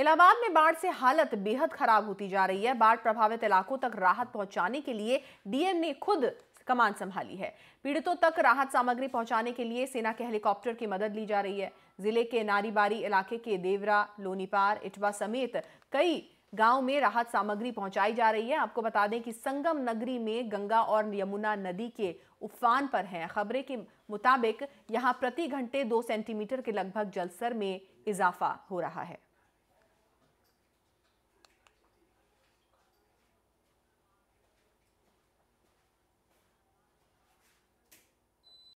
इलाहाबाद में बाढ़ से हालत बेहद खराब होती जा रही है बाढ़ प्रभावित इलाकों तक राहत पहुंचाने के लिए डीएम ने खुद कमान संभाली है पीड़ितों तक राहत सामग्री पहुंचाने के लिए सेना के हेलीकॉप्टर की मदद ली जा रही है जिले के नारीबारी इलाके के देवरा लोनीपार इटवा समेत कई गांव में राहत सामग्री पहुंचाई जा रही है आपको बता दें कि संगम नगरी में गंगा और यमुना नदी के उफान पर है खबरें के मुताबिक यहां प्रति घंटे दो सेंटीमीटर के लगभग जलस्तर में इजाफा हो रहा है